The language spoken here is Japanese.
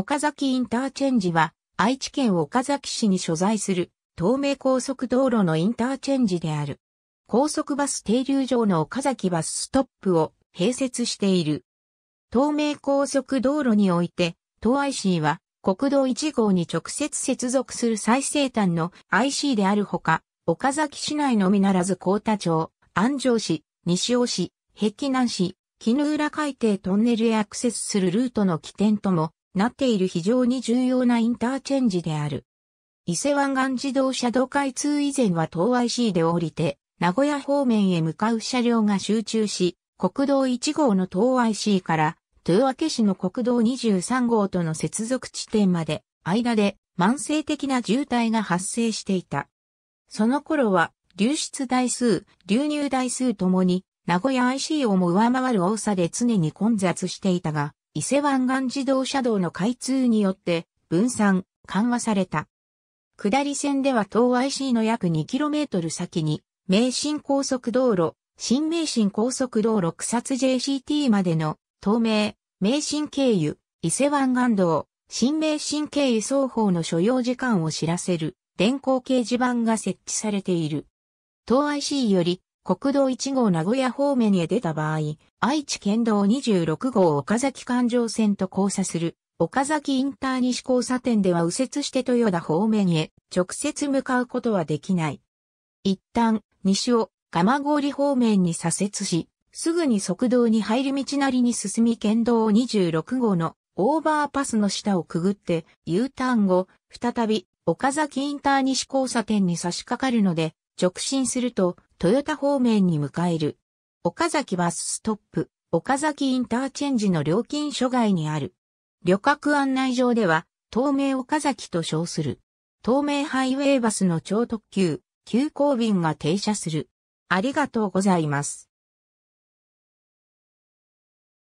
岡崎インターチェンジは、愛知県岡崎市に所在する、東名高速道路のインターチェンジである。高速バス停留場の岡崎バスストップを併設している。東名高速道路において、東 IC は国道1号に直接接続する最西端の IC であるほか、岡崎市内のみならず高田町、安城市、西尾市、碧南市、絹浦海底トンネルへアクセスするルートの起点ともなっている非常に重要なインターチェンジである。伊勢湾岸自動車道開通以前は東 IC で降りて、名古屋方面へ向かう車両が集中し、国道1号の東 IC から豊明市の国道23号との接続地点まで、間で慢性的な渋滞が発生していた。その頃は、流出台数、流入台数ともに、名古屋 IC をも上回る多さで常に混雑していたが、伊勢湾岸自動車道の開通によって分散、緩和された。下り線では東 IC の約 2km 先に、名神高速道路、新名神高速道路草津 JCT までの、東名、名神経由、伊勢湾岸道、新名神経由双方の所要時間を知らせる電光掲示板が設置されている。東 IC より国道1号名古屋方面へ出た場合、愛知県道26号岡崎環状線と交差する岡崎インター西交差点では右折して豊田方面へ直接向かうことはできない。一旦、西を蒲郡方面に左折し、すぐに側道に入り道なりに進み県道26号のオーバーパスの下をくぐって U ターン後、再び岡崎インター西交差点に差し掛かるので、直進すると豊田方面に向かえる。岡崎バスストップ、岡崎インターチェンジの料金所外にある。旅客案内上では、東名岡崎と称する。東名ハイウェイバスの超特急、急行便が停車する。ありがとうございます。